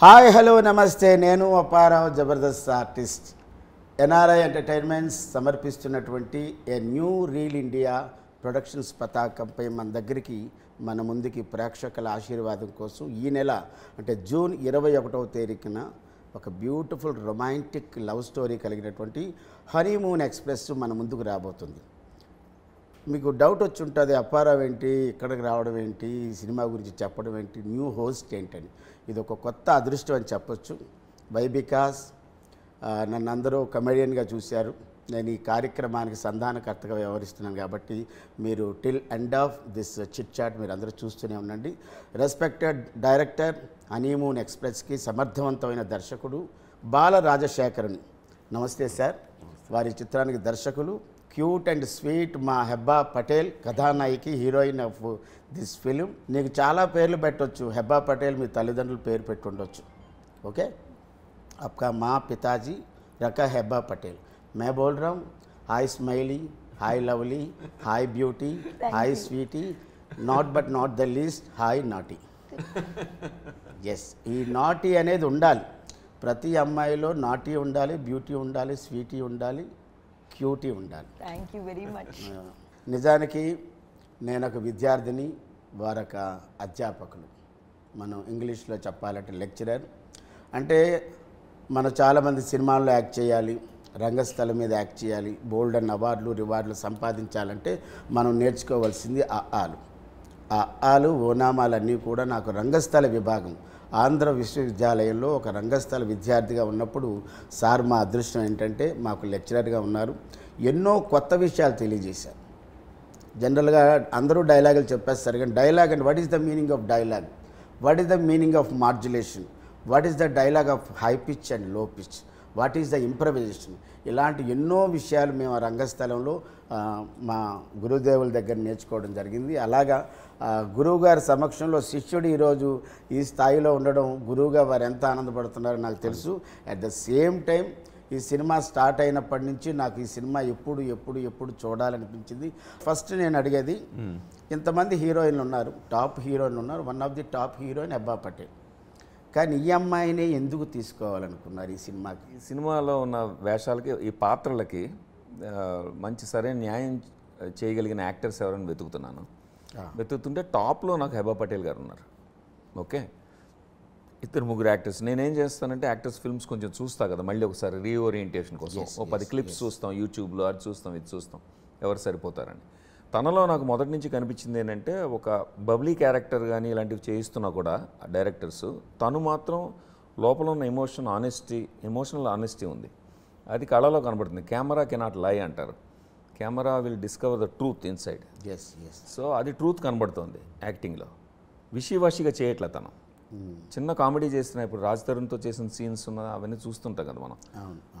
Hi hello నమస్తే నేను Apparao Jabardasth artist NRI entertainments సమర్పిస్తున్నటువంటి a New Reel India Productions పతాకంపై మన దగ్గరికి మన ముందుకి ప్రేక్షకుల ఆశీర్వాదం కోసం ఈ నెల అంటే జూన్ ఇరవై ఒకటవ తేదీన ఒక బ్యూటిఫుల్ రొమాంటిక్ లవ్ స్టోరీ కలిగినటువంటి హనీమూన్ ఎక్స్ప్రెస్ మన ముందుకు రాబోతుంది మీకు డౌట్ వచ్చి ఉంటుంది అప్పారావు ఏంటి ఇక్కడికి రావడం ఏంటి సినిమా గురించి చెప్పడం ఏంటి న్యూ హోస్ట్ ఏంటని ఇది ఒక కొత్త అదృష్టం అని చెప్పొచ్చు వై బికాస్ నన్ను అందరూ కమెడియన్గా చూశారు నేను ఈ కార్యక్రమానికి సంధానకర్తగా వ్యవహరిస్తున్నాను కాబట్టి మీరు till end of this chit chat మీరు అందరూ చూస్తూనే ఉండండి రెస్పెక్టెడ్ డైరెక్టర్ హనీమూన్ ఎక్స్ప్రెస్కి సమర్థవంతమైన దర్శకుడు బాల రాజశేఖరన్ నమస్తే సార్ వారి చిత్రానికి దర్శకులు క్యూట్ అండ్ స్వీట్ మా హెబ్బా పటేల్ కథానాయికి హీరోయిన్ ఆఫ్ దిస్ ఫిలిం నీకు చాలా పేర్లు పెట్టొచ్చు హెబ్బా పటేల్ మీ తల్లిదండ్రులు పేరు పెట్టుండొచ్చు ఓకే అక్క మా పితాజీ రక హెబ్బా పటేల్ మే बोल hi smiley hi lovely hi beauty hi sweetie not but not the least hi naughty yes ఈ నాటీ అనేది ఉండాలి ప్రతి అమ్మాయిలో నాటీ ఉండాలి బ్యూటీ ఉండాలి స్వీటీ ఉండాలి క్యూటీ ఉండాలి థ్యాంక్ యూ వెరీ మచ్ నిజానికి నేను ఒక విద్యార్థిని వారొక అధ్యాపకులు మనం ఇంగ్లీష్లో చెప్పాలంటే లెక్చరర్ అంటే మనం చాలామంది సినిమాల్లో యాక్ట్ చేయాలి రంగస్థలం మీద యాక్ట్ చేయాలి బోల్డ్ అండ్ అవార్డులు రివార్డులు సంపాదించాలంటే మనం నేర్చుకోవాల్సింది ఆ ఆలు ఆ ఆలు ఓనామాలన్నీ కూడా నాకు రంగస్థల విభాగం ఆంధ్ర విశ్వవిద్యాలయంలో ఒక రంగస్థల విద్యార్థిగా ఉన్నప్పుడు సార్ మా అదృష్టం ఏంటంటే మాకు లెక్చరర్గా ఉన్నారు ఎన్నో కొత్త విషయాలు తెలియజేశారు జనరల్గా అందరూ డైలాగులు చెప్పేస్తారు కానీ dialogue and what is the meaning of dialogue what is the meaning of modulation what is the dialogue of high pitch and low pitch what is the improvisation ఇలాంటి ఎన్నో విషయాలు మేము ఆ రంగస్థలంలో మా గురుదేవుల దగ్గర నేర్చుకోవడం జరిగింది అలాగా గురువుగారి సమక్షంలో శిష్యుడు ఈరోజు ఈ స్థాయిలో ఉండడం గురువుగా వారు ఎంత ఆనందపడుతున్నారో నాకు తెలుసు అట్ ద సేమ్ టైం ఈ సినిమా స్టార్ట్ అయినప్పటి నుంచి నాకు ఈ సినిమా ఎప్పుడు ఎప్పుడు ఎప్పుడు చూడాలనిపించింది ఫస్ట్ నేను అడిగేది hmm. ఇంతమంది హీరోయిన్లు ఉన్నారు టాప్ హీరోయిన్ ఉన్నారు one of the top heroine Hebba Patel కానీ ఈ అమ్మాయిని ఎందుకు తీసుకోవాలనుకున్నారు ఈ సినిమాకి ఈ సినిమాలో ఉన్న వేషాలకి ఈ పాత్రలకి మంచి సరైన న్యాయం చేయగలిగిన యాక్టర్స్ ఎవరైనా వెతుకుతున్నాను వెతుకుతుంటే టాప్లో నాకు హెబా పటేల్ గారు ఉన్నారు ఓకే ఇద్దరు ముగ్గురు యాక్టర్స్ నేనేం చేస్తానంటే యాక్టర్స్ ఫిల్మ్స్ కొంచెం చూస్తా కదా మళ్ళీ ఒకసారి రీఓరియంటేషన్ కోసం ఓ పది క్లిప్స్ చూస్తాం యూట్యూబ్లో అది చూస్తాం ఇది చూస్తాం ఎవరు సరిపోతారని తనలో నాకు మొదటి నుంచి కనిపించింది ఏంటంటే ఒక బబ్లీ క్యారెక్టర్ కానీ ఇలాంటివి చేయిస్తున్నా కూడా డైరెక్టర్స్ తను మాత్రం లోపల ఉన్న ఎమోషన్ ఆనెస్టీ ఎమోషనల్ ఆనెస్టీ ఉంది అది కళలో కనబడుతుంది కెమెరా కెనాట్ లై అంటారు camera will discover the truth inside yes yes so అది ట్రూత్ కనబడుతుంది యాక్టింగ్లో విషివాషిగా చేయట్లే తను hmm. చిన్న కామెడీ చేసిన ఇప్పుడు రాజ్ తరుణ్తో చేసిన సీన్స్ ఉన్న అవన్నీ చూస్తుంటాం కదా మనం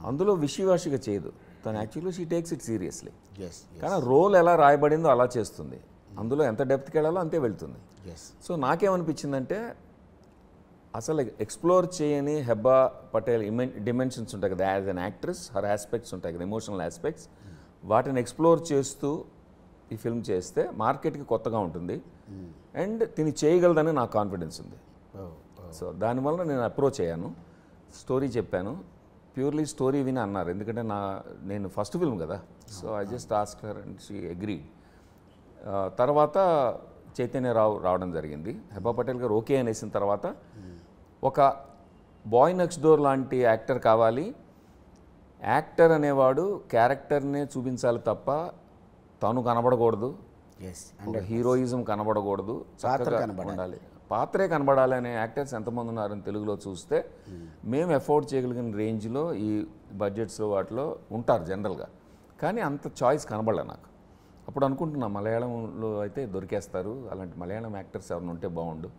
అందులో విషివాషిగా చేయదు తను actually she takes it seriously కానీ రోల్ ఎలా రాయబడిందో అలా చేస్తుంది అందులో ఎంత డెప్త్కి వెళ్ళాలో అంతే వెళ్తుంది సో నాకేమనిపించిందంటే అసలు ఎక్స్ప్లోర్ చేయని హెబ్బా పటేల్ డిమెన్షన్స్ ఉంటాయి కదా as an actress her aspects ఉంటాయి కదా ఎమోషనల్ ఆస్పెక్ట్స్ వాటిని ఎక్స్ప్లోర్ చేస్తూ ఈ ఫిల్మ్ చేస్తే మార్కెట్కి కొత్తగా ఉంటుంది అండ్ తిని చేయగలదని నాకు కాన్ఫిడెన్స్ ఉంది సో దానివల్ల నేను అప్రోచ్ అయ్యాను స్టోరీ చెప్పాను ప్యూర్లీ స్టోరీ విని అన్నారు ఎందుకంటే నా నేను ఫస్ట్ ఫిల్మ్ కదా so I just ask her and she agree తర్వాత చైతన్యరావు రావడం జరిగింది హెబ్బా పటేల్ గారు ఓకే అనేసిన తర్వాత ఒక బాయ్ నెక్స్ట్ డోర్ లాంటి యాక్టర్ కావాలి యాక్టర్ అనేవాడు క్యారెక్టర్నే చూపించాలి తప్ప తను కనబడకూడదు హీరోయిజం కనబడకూడదు ఉండాలి పాత్రే కనబడాలి అనే యాక్టర్స్ ఎంతమంది ఉన్నారని తెలుగులో చూస్తే hmm. మేము ఎఫోర్డ్ చేయగలిగిన రేంజ్లో ఈ బడ్జెట్స్ వాటిలో ఉంటారు జనరల్గా కానీ అంత చాయిస్ కనబడలే నాకు అప్పుడు అనుకుంటున్నా మలయాళంలో అయితే దొరికేస్తారు అలాంటి మలయాళం యాక్టర్స్ ఎవరిని ఉంటే బాగుండు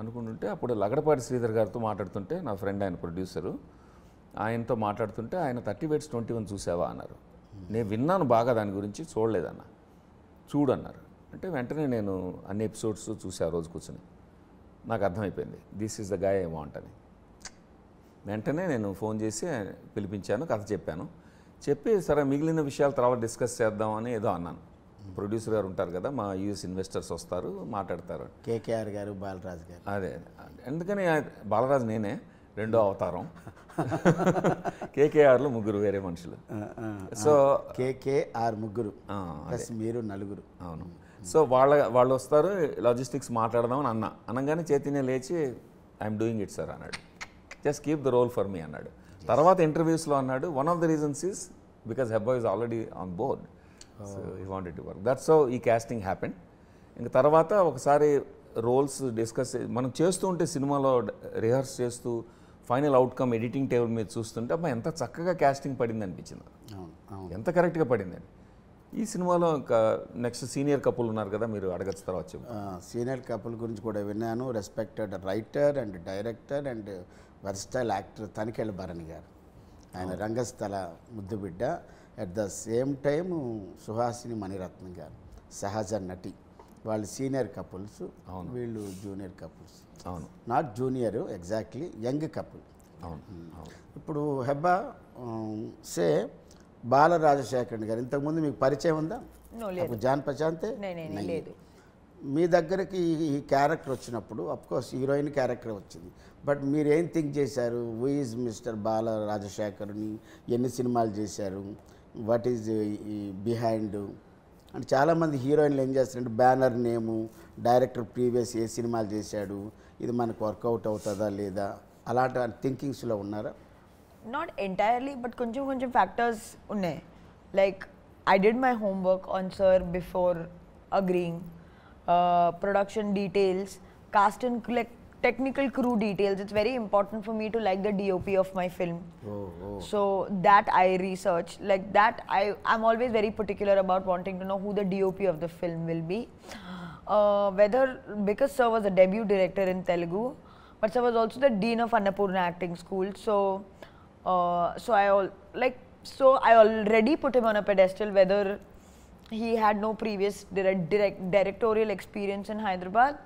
అనుకుంటుంటే అప్పుడు లగడపాటి శ్రీధర్ గారితో మాట్లాడుతుంటే నా ఫ్రెండ్ ఆయన ప్రొడ్యూసరు ఆయనతో మాట్లాడుతుంటే ఆయన థర్టీ బైట్స్ ట్వంటీ వన్ చూసావా అన్నారు నేను విన్నాను బాగా దాని గురించి చూడలేదన్న చూడన్నారు అంటే వెంటనే నేను అన్ని ఎపిసోడ్స్ చూసా రోజు కూర్చొని నాకు అర్థమైపోయింది this is the guy amount అని వెంటనే నేను ఫోన్ చేసి పిలిపించాను కథ చెప్పాను చెప్పి సరే మిగిలిన విషయాలు తర్వాత డిస్కస్ చేద్దామని ఏదో అన్నాను ప్రొడ్యూసర్ గారు ఉంటారు కదా మా యూఎస్ ఇన్వెస్టర్స్ వస్తారు మాట్లాడతారు కేకేఆర్ గారు బాలరాజ్ గారు అదే ఎందుకని బాలరాజ్ నేనే రెండో అవతారం కేకేఆర్లో ముగ్గురు వేరే మనుషులు సో కేకేఆర్ ముగ్గురు మీరు నలుగురు అవును సో వాళ్ళ వాళ్ళు వస్తారు లాజిస్టిక్స్ మాట్లాడదామని అన్న అనగానే చేతినే లేచి ఐఎమ్ డూయింగ్ ఇట్ సార్ అన్నాడు just keep the role for me అన్నాడు తర్వాత ఇంటర్వ్యూస్లో అన్నాడు one of the reasons is because Hebba is already on board so he wanted to work that's so ఈ క్యాస్టింగ్ హ్యాపెన్ ఇంకా తర్వాత ఒకసారి రోల్స్ డిస్కస్ మనం చేస్తూ ఉంటే సినిమాలో రిహర్స్ చేస్తూ ఫైనల్ అవుట్కమ్ ఎడిటింగ్ టేబుల్ మీద చూస్తుంటే అమ్మా ఎంత చక్కగా క్యాస్టింగ్ పడింది అనిపించింది ఎంత కరెక్ట్గా పడిందండి ఈ సినిమాలో ఇంకా నెక్స్ట్ సీనియర్ కపుల్ ఉన్నారు కదా మీరు అడగచ్చు తర్వాత సీనియర్ కపుల్ గురించి కూడా విన్నాను respected writer and director and versatile actor Tanikella Bharani గారు ఆయన రంగస్థల ముద్దుబిడ్డ at the same time Suhasini Mani Ratnam గారు సహజ నటి వాళ్ళు సీనియర్ కపుల్స్ అవును వీళ్ళు జూనియర్ కపుల్స్ అవును not junior exactly young couple అవును ఇప్పుడు హెబ్బా సే బాల బాలరాజశేఖరణ్ గారు ఇంతకుముందు మీకు పరిచయం ఉందా జాన్ ప్రశాంతే లేదు మీ దగ్గరికి ఈ క్యారెక్టర్ వచ్చినప్పుడు అఫ్కోర్స్ హీరోయిన్ క్యారెక్టర్ వచ్చింది బట్ మీరేం థింక్ చేశారు హూ మిస్టర్ బాల రాజశేఖర్ని ఎన్ని సినిమాలు చేశారు వాట్ ఈజ్ బిహైండ్ అండ్ చాలామంది హీరోయిన్లు ఏం చేస్తారంటే బ్యానర్ నేము డైరెక్టర్ ప్రీవియస్ ఏ సినిమాలు చేశాడు ఇది మనకు వర్కౌట్ అవుతుందా లేదా అలాంటి థింకింగ్స్లో ఉన్నారా నాట్ ఎంటైర్లీ బట్ కొంచెం కొంచెం ఫ్యాక్టర్స్ ఉన్నాయి like I did my homework on sir before agreeing production details cast and collect technical crew details. It's very important for me to like the DOP of my film. Oh, oh. So that I research. Like that, I I'm always very particular about wanting to know who the DOP of the film will be. Uh, whether because sir was a debut director in Telugu, but sir was also the dean of Annapurna Acting School. So, uh, so I all like so I already put him on a pedestal. Whether he had no previous direct, direct directorial experience in Hyderabad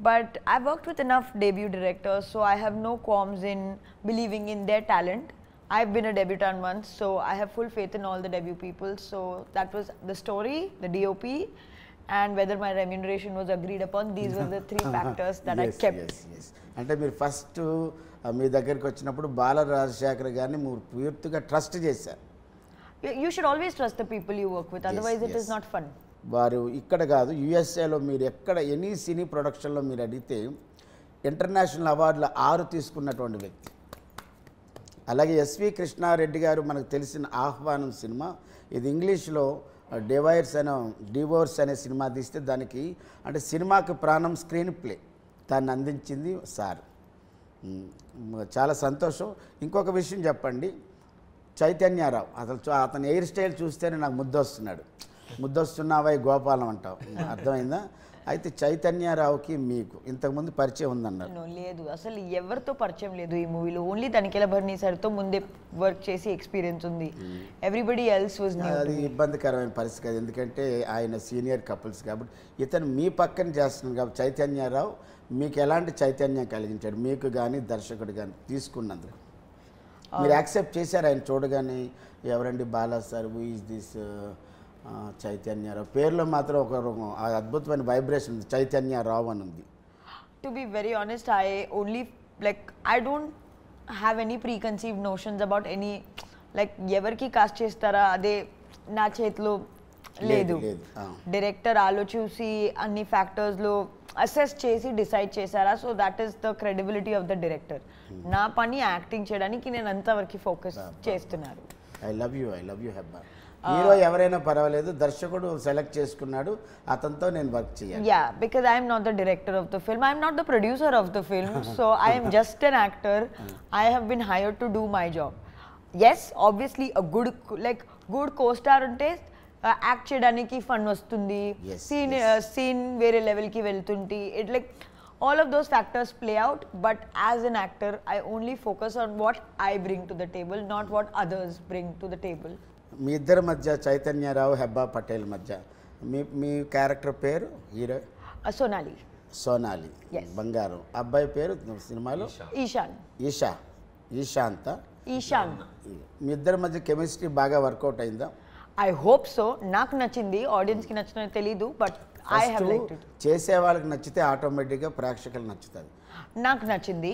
But I've worked with enough debut directors, so I have no qualms in believing in their talent. I've been a debutant once, so I have full faith in all the debut people. So that was the story, the DOP, and whether my remuneration was agreed upon. These were the three factors that yes, I kept. Yes, yes. అంటే మీరు first మీ దగ్గరికి వచ్చినప్పుడు బాల రాజశేఖర్ గారిని మీరు పూర్తిగా trust చేశారు. You should always trust the people you work with, otherwise yes, it yes. is not fun. వారు ఇక్కడ కాదు యుఎస్ఏలో మీరు ఎక్కడ ఎనీ సినీ ప్రొడక్షన్లో మీరు అడిగితే ఇంటర్నేషనల్ అవార్డులు ఆరు తీసుకున్నటువంటి వ్యక్తి అలాగే ఎస్వి కృష్ణారెడ్డి గారు మనకు తెలిసిన ఆహ్వానం సినిమా ఇది ఇంగ్లీష్లో డివైర్స్ అనే డివోర్స్ అనే సినిమా తీస్తే దానికి అంటే సినిమాకి ప్రాణం స్క్రీన్ ప్లే దాన్ని అందించింది సార్ చాలా సంతోషం ఇంకొక విషయం చెప్పండి చైతన్యారావు అసలు అతని హెయిర్ స్టైల్ చూస్తేనే నాకు ముద్దొస్తున్నాడు ముద్దొస్తున్నావై గోపాలం అంటావు అర్థమైందా అయితే చైతన్యరావుకి మీకు ఇంతకుముందు పరిచయం ఉందన్నారు లేదు అసలు ఎవరితో పరిచయం లేదు ఈ మూవీలో ఓన్లీ తనిఖీల భరణి సార్తో ముందే వర్క్ చేసి ఎక్స్పీరియన్స్ ఉంది ఎవ్రీబడి ఎల్స్ వాజ్ అది ఇబ్బందికరమైన పరిస్థితి ఎందుకంటే ఆయన సీనియర్ కపుల్స్ కాబట్టి ఇతను మీ పక్కన చేస్తున్నాడు కాబట్టి చైతన్యరావు మీకు ఎలాంటి చైతన్యం కలిగించాడు మీకు కానీ దర్శకుడు కానీ తీసుకున్నందుకు మీరు యాక్సెప్ట్ uh, చేశారు ఆయన చూడగానే ఎవరండి Bala sir who is this Chaitanya Rao పేర్లో మాత్రం ఒక అద్భుతమైన వైబ్రేషన్ ఉంది చైతన్యరావు అని ఉంది to be very honest I only like I don't have any preconceive notions about any like ఎవరికి కాస్ట్ చేస్తారా అదే నా చేతిలో లేదు డైరెక్టర్ ఆలో చూసి అన్ని ఫ్యాక్టర్స్లో అసెస్ చేసి డిసైడ్ చేశారా so that is the credibility of the director నా పని యాక్టింగ్ చేయడానికి నేను అంతవరకు ఫోకస్ చేస్తున్నారు I love you I love you Hebba Hero Yavarena Paravale, the Darshakudu select Cheskunadu, Atanton and Bakchi. Yeah, because I am not the director of the film, I am not the producer of the film, so I am just an actor. I have been hired to do my job. Yes, obviously, a good, like, good co star and taste. Uh, act chedaniki fun vastundi yes, scene yes. Uh, scene vere level ki velutundi it like all of those factors play out but as an actor i only focus on what i bring to the table not what others bring to the table మీ ఇద్దరి మధ్య చైతన్యరావు హెబ్బా పటేల్ మధ్య మీ మీ character పేరు hero Sonali Sonali బంగారం అబ్బాయి పేరు సినిమాలో ఈశాన్ ఈషా ఈశాంత ఈశాన్ మీ ఇద్దరి మధ్య కెమిస్ట్రీ బాగా వర్కౌట్ అయిందా ఐ హోప్ సో నాకు నచ్చింది ఆడియన్స్కి నచ్చిన తెలీదు బట్ ఐ చేసే వాళ్ళకి నచ్చితే ఆటోమేటిక్గా ప్రేక్షకులు నచ్చుతుంది నాకు నచ్చింది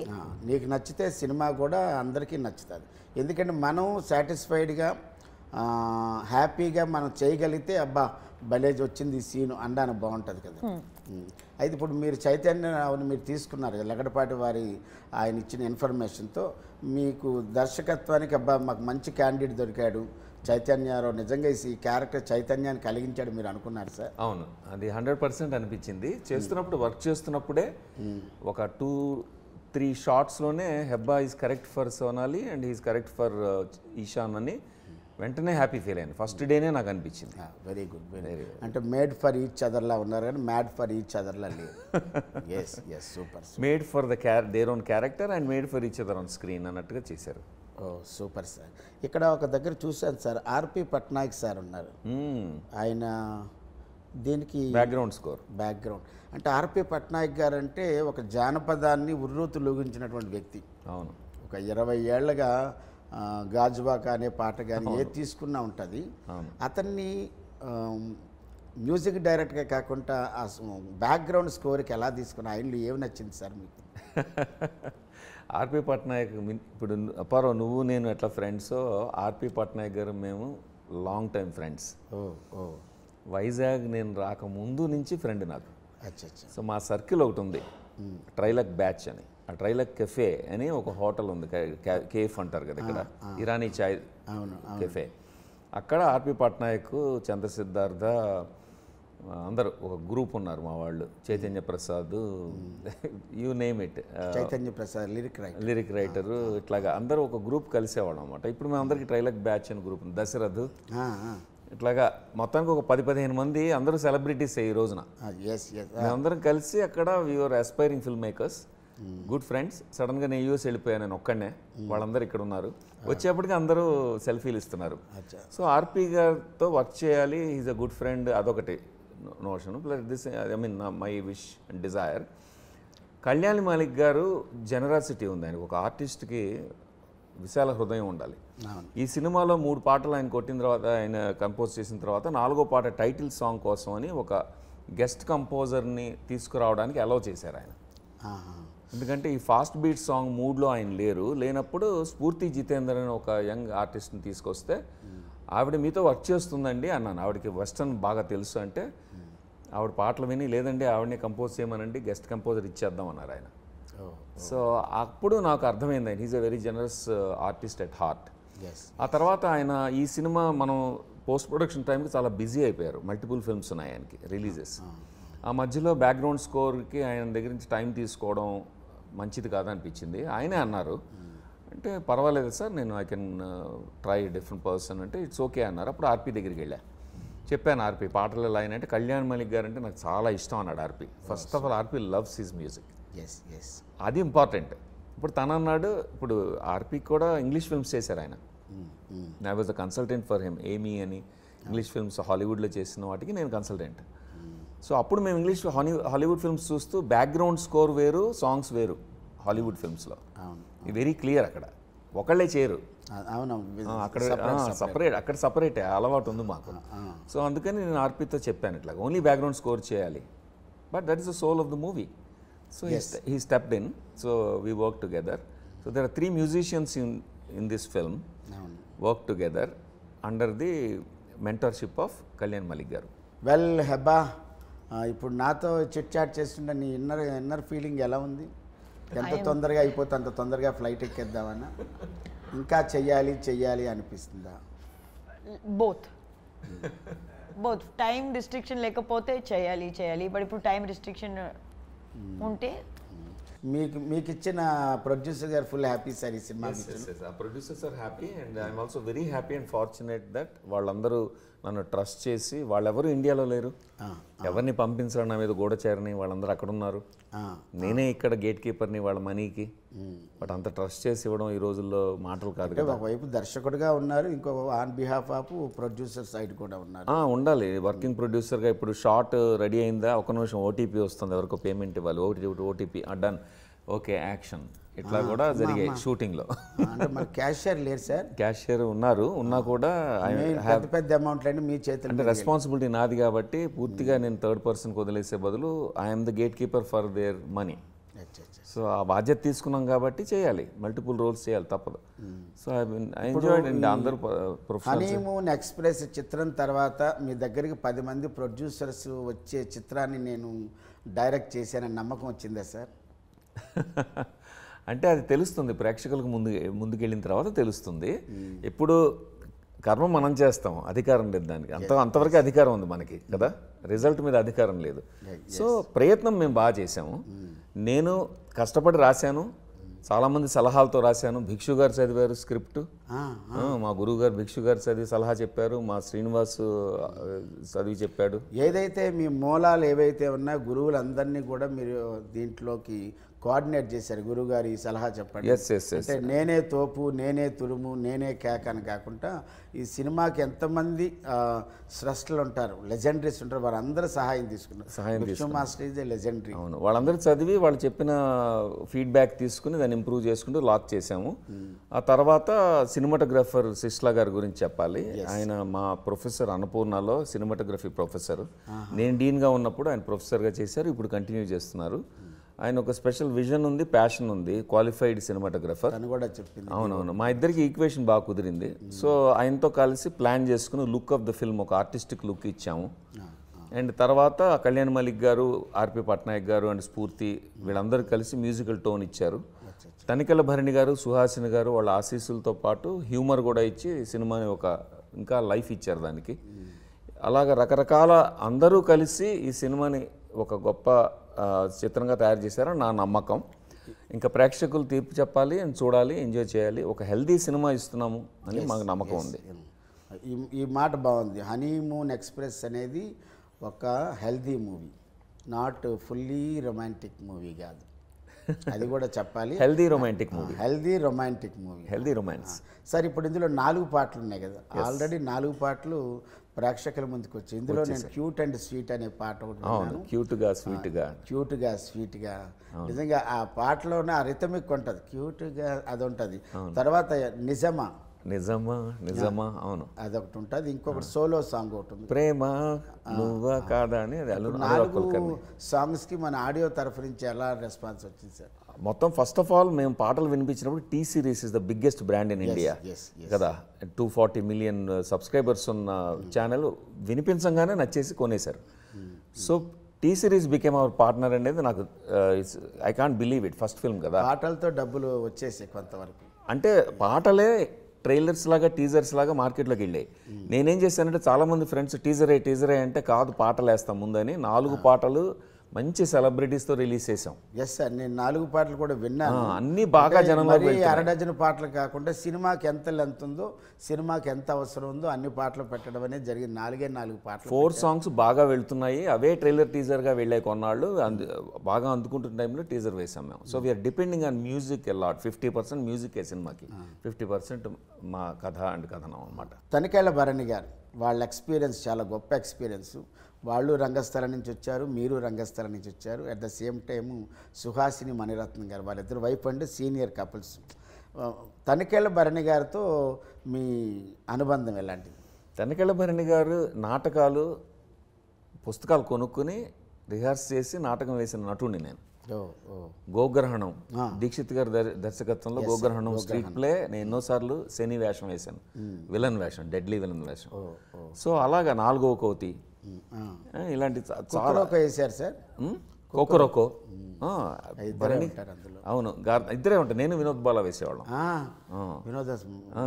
నీకు నచ్చితే సినిమా కూడా అందరికీ నచ్చుతుంది ఎందుకంటే మనం సాటిస్ఫైడ్గా హ్యాపీగా మనం చేయగలిగితే అబ్బా బలేజ్ వచ్చింది ఈ సీను అనడానికి బాగుంటుంది కదా అయితే ఇప్పుడు మీరు చైతన్యం మీరు తీసుకున్నారు కదా లగడపాటి వారి ఆయన ఇచ్చిన ఇన్ఫర్మేషన్తో మీకు దర్శకత్వానికి అబ్బా మాకు మంచి క్యాండిడేట్ దొరికాడు చైతన్యారావు నిజంగా ఈ క్యారెక్టర్ చైతన్యాన్ని కలిగించాడు మీరు అనుకున్నారు సార్ అవును అది హండ్రెడ్ పర్సెంట్ అనిపించింది చేస్తున్నప్పుడు వర్క్ చేస్తున్నప్పుడే ఒక టూ త్రీ షార్ట్స్లోనే Hebba is correct for Sonali and is correct for Eshan అని వెంటనే హ్యాపీ ఫీల్ అయ్యాను ఫస్ట్ డేనే నాకు అనిపించింది వెరీ గుడ్ వెరీ అంటే మేడ్ ఫర్ ఈచ్ అదర్లా ఉన్నారు కానీ మ్యాడ్ ఫర్ ఈచ్ అదర్లా లేదు yes yes super made for the car their own character and made for each other on screen అన్నట్టుగా చేశారు ఓ సూపర్ సార్ ఇక్కడ ఒక దగ్గర చూశాను సార్ ఆర్పి పట్నాయక్ సార్ ఉన్నారు hmm. ఆయన దీనికి బ్యాక్గ్రౌండ్ స్కోర్ బ్యాక్గ్రౌండ్ అంటే ఆర్పి పట్నాయక్ గారు అంటే ఒక జానపదాన్ని ఉర్రూతు లూగించినటువంటి వ్యక్తి అవును ఒక ఇరవై ఏళ్ళగా గాజువా అనే పాట కానీ ఏది తీసుకున్నా ఉంటుంది అతన్ని మ్యూజిక్ డైరెక్ట్గా కాకుండా ఆ బ్యాక్గ్రౌండ్ స్కోర్కి ఎలా తీసుకున్న ఆయనలు ఏమి నచ్చింది సార్ మీకు ఆర్పి పట్నాయక్ ఇప్పుడు అపారో నువ్వు నేను ఎట్లా ఫ్రెండ్సో ఆర్పి పట్నాయక్ గారు మేము long time friends oh Vizag నేను రాకముందు నుంచి ఫ్రెండ్ నాకు సో మా సర్కిల్ ఒకటి ఉంది ట్రైలక్ బ్యాచ్ అని ట్రైలక్ కెఫే అని ఒక హోటల్ ఉంది కేఫ్ అంటారు కదా ఇక్కడ ఇరానీ చాయ్ కెఫే అక్కడ ఆర్పి పట్నాయక్ చంద్ర సిద్ధార్థ అందరూ ఒక గ్రూప్ ఉన్నారు మా వాళ్ళు Chaitanya Prasad you name it Chaitanya Prasad lyric writer lyric writer ఇట్లాగా అందరూ ఒక గ్రూప్ కలిసేవాళ్ళం అనమాట ఇప్పుడు మేము ట్రైలర్ బ్యాచ్ అని గ్రూప్ దశరథ్ ఇట్లాగా మొత్తానికి ఒక పది పదిహేను మంది అందరూ సెలబ్రిటీస్ ఈ రోజున అందరం కలిసి అక్కడ we are aspiring film makers good friends సడన్గా నేను యూఎస్ వెళ్ళిపోయాను నేను ఒక్కడనే hmm. వాళ్ళందరూ ఇక్కడ ఉన్నారు ah. వచ్చేప్పటికీ అందరూ సెల్ఫీలు ఇస్తున్నారు సో ఆర్పీ గారితో వర్క్ చేయాలి ఈజ్ అ గుడ్ ఫ్రెండ్ అదొకటి notion plus this I mean my wish and desire Kalyani Malik గారు జనరాసిటీ ఉంది ఆయనకు ఒక ఆర్టిస్ట్కి విశాల హృదయం ఉండాలి ఈ సినిమాలో మూడు పాటలు ఆయన కొట్టిన తర్వాత ఆయన కంపోజ్ చేసిన తర్వాత నాలుగో పాట టైటిల్ సాంగ్ కోసం అని ఒక గెస్ట్ కంపోజర్ని తీసుకురావడానికి అలౌ చేశారు ఆయన ఎందుకంటే ఈ ఫాస్ట్ బీట్ సాంగ్ మూడ్లో ఆయన లేరు లేనప్పుడు స్ఫూర్తి జితేందర్ అని ఒక యంగ్ ఆర్టిస్ట్ని తీసుకొస్తే ఆవిడ మీతో వర్క్ చేస్తుందండి అన్నాను ఆవిడకి వెస్టర్న్ బాగా తెలుసు అంటే ఆవిడ పాటలు విని లేదండి ఆవిడనే కంపోజ్ చేయమనండి గెస్ట్ కంపోజర్ ఇచ్చేద్దాం అన్నారు ఆయన సో అప్పుడు నాకు అర్థమైంది ఆయన he's a very generous artist at heart ఆ తర్వాత ఆయన ఈ సినిమా మనం పోస్ట్ ప్రొడక్షన్ టైంకి చాలా బిజీ అయిపోయారు మల్టిపుల్ ఫిల్మ్స్ ఉన్నాయి ఆయనకి రిలీజెస్ ఆ మధ్యలో బ్యాక్గ్రౌండ్ స్కోర్కి ఆయన దగ్గర నుంచి టైం తీసుకోవడం మంచిది కాదనిపించింది ఆయనే అన్నారు అంటే పర్వాలేదు సార్ నేను I can try different person అంటే ఇట్స్ ఓకే అన్నారు అప్పుడు ఆర్పి దగ్గరికి వెళ్ళా చెప్పాను ఆర్పి పాటల లైన్ అంటే కళ్యాణ్ మలిక్ గారు అంటే నాకు చాలా ఇష్టం అన్నాడు R P first of all R P loves his music yes yes అది ఇంపార్టెంట్ ఇప్పుడు తన అన్నాడు ఇప్పుడు ఆర్పి కూడా ఇంగ్లీష్ ఫిల్మ్స్ చేశారు ఆయన I was a consultant for him ఏమీ అని ఇంగ్లీష్ ఫిల్మ్స్ హాలీవుడ్లో చేసిన వాటికి నేను కన్సల్టెంట్ సో అప్పుడు మేము ఇంగ్లీష్ హానీ హాలీవుడ్ ఫిల్మ్స్ చూస్తూ బ్యాక్గ్రౌండ్ స్కోర్ వేరు సాంగ్స్ వేరు హాలీవుడ్ ఫిల్మ్స్లో అవును వెరీ క్లియర్ అక్కడ ఒకళ్ళే చేయరు అవును అక్కడ సపరేట్ అక్కడ సపరేట్ అలవాటు ఉంది మాకు సో అందుకని నేను ఆర్పితో చెప్పాను ఇట్లా ఓన్లీ బ్యాక్గ్రౌండ్ స్కోర్ చేయాలి but that is the soul of the movie so he stepped in so we work together so there are three musicians in in this film work together under the mentorship of Kalyan Malik గారు well Hebah ఇప్పుడు నాతో chit chat చేస్తుంటే నీ inner inner feeling ఎలా ఉంది ఎంత తొందరగా అయిపోతే అంత తొందరగా ఫ్లైట్ ఎక్కేద్దామన్నా ఇంకా చెయ్యాలి చెయ్యాలి అనిపిస్తుందా బోత్ బోత్ టైం రిస్ట్రిక్షన్ లేకపోతే చేయాలి చేయాలి బట్ ఇప్పుడు టైం రిస్ట్రిక్షన్ hmm. ఉంటే మీకు మీకు ఇచ్చిన ప్రొడ్యూసర్ గారు ఫుల్ హ్యాపీ సార్ ఈ సినిమా producer sir happy and I'm also very happy and fortunate that వాళ్ళందరూ నన్ను ట్రస్ట్ చేసి వాళ్ళెవరు ఇండియాలో లేరు ఎవరిని పంపించారు నా మీద చేరని వాళ్ళందరూ అక్కడ ఉన్నారు నేనే ఇక్కడ గేట్ కీపర్ని వాళ్ళ మనీకి బట్ అంత ట్రస్ట్ చేసి ఇవ్వడం ఈ రోజుల్లో మాటలు కాదు ఒకవైపు దర్శకుడుగా ఉన్నారు ఇంకో on behalf of producer side కూడా ఉన్నారు ఉండాలి వర్కింగ్ ప్రొడ్యూసర్గా ఇప్పుడు షార్ట్ రెడీ అయిందా ఒక నిమిషం ఓటీపీ వస్తుంది ఎవరికో పేమెంట్ ఇవ్వాలి O T OTP done okay action ఇట్లా కూడా జరిగాయి షూటింగ్లో లో క్యాషియర్ లేరు సార్ క్యాషియర్ ఉన్నారు ఉన్నా కూడా పెద్ద పెద్ద అమౌంట్లు అండి మీ చేతి అంటే రెస్పాన్సిబిలిటీ నాది కాబట్టి పూర్తిగా hmm. నేను థర్డ్ పర్సన్ వదిలేసే బదులు I'm the gatekeeper for their money so ఆ బాధ్యత తీసుకున్నాం కాబట్టి చేయాలి మల్టిపుల్ రోల్స్ చేయాలి తప్పదు సో ఐ ఎంజాయ్డ్ అండ్ అందరూ హనీమూన్ ఎక్స్ప్రెస్ చిత్రం తర్వాత మీ దగ్గరికి పది మంది ప్రొడ్యూసర్స్ వచ్చే చిత్రాన్ని నేను డైరెక్ట్ చేశానని నమ్మకం వచ్చిందా సార్ అంటే అది తెలుస్తుంది ప్రేక్షకులకు ముందు ముందుకెళ్ళిన తర్వాత తెలుస్తుంది ఎప్పుడు కర్మ మనం చేస్తాం అధికారం లేదు దానికి అంత అంతవరకు అధికారం ఉంది మనకి mm. కదా రిజల్ట్ మీద అధికారం లేదు సో ప్రయత్నం మేము బాగా చేసాము mm. నేను కష్టపడి రాశాను mm. చాలామంది సలహాలతో రాశాను భిక్షు గారు చదివారు స్క్రిప్ట్ మా గురువు గారు భిక్షు గారు చదివి సలహా చెప్పారు మా శ్రీనివాస్ చదివి చెప్పాడు ఏదైతే మీ మూలాలు ఏవైతే ఉన్నా గురువులందరినీ కూడా మీరు దీంట్లోకి కోఆర్డినేట్ చేశారు గురుగారు ఈ సలహా చెప్పండి అంటే నేనే తోపు నేనే తురుము నేనే కేక్ అని కాకుండా ఈ సినిమాకి ఎంతమంది స్రష్టలు ఉంటారు లెజెండరీస్ ఉంటారు వారందరూ సహాయం తీసుకున్నారు సహాయం మాస్టర్ లెజెండరీ అవును వాళ్ళందరూ చదివి వాళ్ళు చెప్పిన ఫీడ్బ్యాక్ తీసుకుని దాన్ని ఇంప్రూవ్ చేసుకుంటూ లాక్ చేసాము hmm. ఆ తర్వాత సినిమాటోగ్రఫర్ శిష్లా గారి గురించి చెప్పాలి ఆయన మా ప్రొఫెసర్ అన్నపూర్ణలో సినిమాటోగ్రఫీ ప్రొఫెసర్ నేను డీన్గా ఉన్నప్పుడు ఆయన ప్రొఫెసర్గా చేశారు ఇప్పుడు కంటిన్యూ చేస్తున్నారు hmm. ఆయన ఒక స్పెషల్ విజన్ ఉంది ప్యాషన్ ఉంది క్వాలిఫైడ్ సినిమాటోగ్రఫర్ అని కూడా చెప్పింది అవునవును మా ఇద్దరికి ఈక్వేషన్ బాగా కుదిరింది సో ఆయనతో కలిసి ప్లాన్ చేసుకుని లుక్ ఆఫ్ ద ఫిల్మ్ ఒక ఆర్టిస్టిక్ లుక్ ఇచ్చాము అండ్ తర్వాత కళ్యాణ్ మలిక్ గారు ఆర్పి పట్నాయక్ గారు అండ్ స్ఫూర్తి వీళ్ళందరూ కలిసి మ్యూజికల్ టోన్ ఇచ్చారు తనికల భరణి గారు సుహాసిని గారు వాళ్ళ ఆశీస్సులతో పాటు హ్యూమర్ కూడా ఇచ్చి సినిమాని ఒక ఇంకా లైఫ్ ఇచ్చారు దానికి అలాగ రకరకాల అందరూ కలిసి ఈ సినిమాని ఒక గొప్ప చిత్రంగా తయారు చేశారని నా నమ్మకం ఇంకా ప్రేక్షకులు తీర్పు చెప్పాలి అండ్ చూడాలి ఎంజాయ్ చేయాలి ఒక హెల్దీ సినిమా ఇస్తున్నాము అని మాకు నమ్మకం ఉంది ఈ ఈ మాట బాగుంది హనీమూన్ ఎక్స్ప్రెస్ అనేది ఒక healthy movie not fully romantic movie కాదు అది కూడా చెప్పాలి healthy romantic movie healthy romantic movie healthy romance sir ఇప్పుడు ఇందులో నాలుగు పాటలు ఉన్నాయి కదా ఆల్రెడీ నాలుగు పాటలు ప్రేక్షకుల ముందుకు వచ్చి ఇందులో నేను క్యూట్ అండ్ స్వీట్ అనే పాట ఒకటి క్యూట్గా స్వీట్గా క్యూట్గా స్వీట్గా నిజంగా ఆ పాటలోనే ఆ రిథమిక్ ఉంటుంది క్యూట్గా అది ఉంటుంది తర్వాత నిజమా నిజమా నిజమా అవును అదొకటి ఉంటుంది ఇంకొకటి సోలో సాంగ్ ఒకటి ఉంది ప్రేమ కాదా అని నాలుగు సాంగ్స్కి మన ఆడియో తరఫు నుంచి ఎలా రెస్పాన్స్ వచ్చింది సార్ మొత్తం ఫస్ట్ ఆఫ్ ఆల్ మేము పాటలు వినిపించినప్పుడు T Series is the biggest brand in India కదా టూ ఫార్టీ మిలియన్ సబ్స్క్రైబర్స్ ఉన్న ఛానల్ వినిపించంగానే నచ్చేసి కొనేశారు so T Series became our partner అనేది నాకు I can't believe it first film కదా పాటలతో డబ్బులు వచ్చేసాయి కొంతవరకు అంటే పాటలే ట్రైలర్స్ లాగా టీజర్స్ లాగా మార్కెట్లోకి వెళ్ళాయి hmm. నేనేం చేశానంటే చాలామంది ఫ్రెండ్స్ టీజర్ అయ్యి టీజర్ అయ్యి అంటే కాదు పాటలు వేస్తాం ముందని నాలుగు పాటలు మంచి సెలబ్రిటీస్తో రిలీజ్ చేసాం ఎస్ సార్ నేను నాలుగు పాటలు కూడా విన్నాను అన్ని బాగా జనం అర డజన్ పాటలు కాకుండా సినిమాకి ఎంత లెంత్ ఉందో సినిమాకి ఎంత అవసరం ఉందో అన్ని పాటలు పెట్టడం అనేది జరిగింది నాలుగే నాలుగు పాటలు ఫోర్ సాంగ్స్ బాగా వెళ్తున్నాయి అవే ట్రైలర్ టీజర్గా వెళ్ళే కొన్నాళ్ళు బాగా అందుకుంటున్న టైంలో టీజర్ వేసాం మేము so we're depending on music a lot fifty percent music ఏ సినిమాకి ఫిఫ్టీ పర్సెంట్ మా కథ అండ్ కథనం అనమాట తనికేళ్ల భరణి గారు వాళ్ళ ఎక్స్పీరియన్స్ చాలా గొప్ప ఎక్స్పీరియన్స్ వాళ్ళు రంగస్థలం నుంచి వచ్చారు మీరు రంగస్థలం నుంచి వచ్చారు at the same time Suhasini Mani Ratnam garu వాళ్ళిద్దరు wife and senior couples Tanikella Bharani గారితో మీ అనుబంధం ఎలాంటిది తనికెళ్ళ భరణి గారు నాటకాలు పుస్తకాలు కొనుక్కుని రిహార్స్ చేసి నాటకం వేసిన నటుడిని నేను గోగ్రహణం దీక్షిత్ గారి దర్శకత్వంలో గోగ్రహణం స్ట్రీట్ ప్లే నేను ఎన్నోసార్లు శని వేషం వేశాను hmm. విలన్ వేషం డెడ్లీ విలన్ వేషం సో అలాగా నాలుగవ కోతి ఇలాంటి చాలా వేసారు సార్ కొకరొకో అవును ఇద్దరే ఉంటాయి నేను వినోద్ బాల వేసేవాళ్ళం వినోద్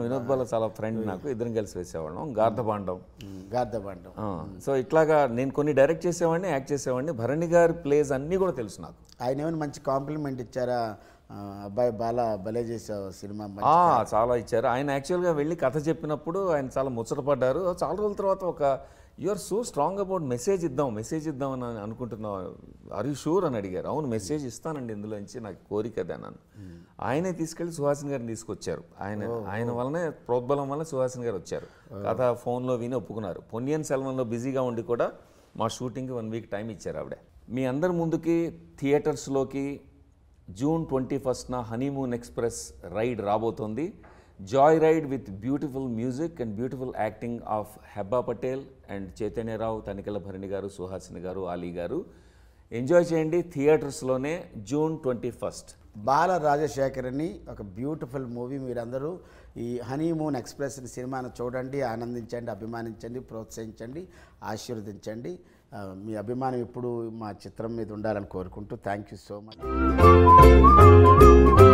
వినోద్ బాల చాలా ఫ్రెండ్ నాకు ఇద్దరం కలిసి వేసేవాళ్ళం గార్ధ గార్ధబాండం సో ఇట్లాగా నేను కొన్ని డైరెక్ట్ చేసేవాడిని యాక్ట్ చేసేవాడిని భరణి గారి ప్లేస్ అన్ని కూడా తెలుసు నాకు ఆయన ఏమైనా మంచి కాంప్లిమెంట్ ఇచ్చారా అబ్బాయి బాల భలే చేసావు సినిమా చాలా ఇచ్చారు ఆయన యాక్చువల్గా వెళ్ళి కథ చెప్పినప్పుడు ఆయన చాలా ముచ్చటపడ్డారు చాలా రోజుల తర్వాత ఒక you are so strong about message ఇద్దాం మెసేజ్ ఇద్దాం అని అనుకుంటున్నావు ఆర్ యూ షూర్ అని అడిగారు అవును మెసేజ్ ఇస్తానండి ఇందులోంచి నాకు కోరిక అదే నన్ను ఆయనే తీసుకెళ్ళి సుహాసిని గారిని తీసుకొచ్చారు ఆయన ఆయన వల్లనే ప్రోద్బలం వల్ల సుహాసిని గారు వచ్చారు కథ ఫోన్లో విని ఒప్పుకున్నారు పొన్నియన్ సెల్వన్లో బిజీగా ఉండి కూడా మా షూటింగ్కి వన్ వీక్ టైం ఇచ్చారు ఆవిడ మీ అందరి ముందుకి థియేటర్స్లోకి జూన్ ట్వంటీ ఫస్ట్న హనీమూన్ ఎక్స్ప్రెస్ రైడ్ రాబోతోంది joy ride with beautiful music and beautiful acting of Hebba Patel and Chaitanya Rao Tanikella Bharani garu Suhasini garu Ali garu enjoy చేయండి థియేటర్స్లోనే June twenty first Bala Rajasekhar అని ఒక బ్యూటిఫుల్ మూవీ మీరందరూ ఈ హనీమూన్ ఎక్స్ప్రెస్ సినిమాను చూడండి ఆనందించండి అభిమానించండి ప్రోత్సహించండి ఆశీర్వదించండి మీ అభిమానం ఇప్పుడు మా చిత్రం మీద ఉండాలని కోరుకుంటూ థ్యాంక్ యూ సో మచ్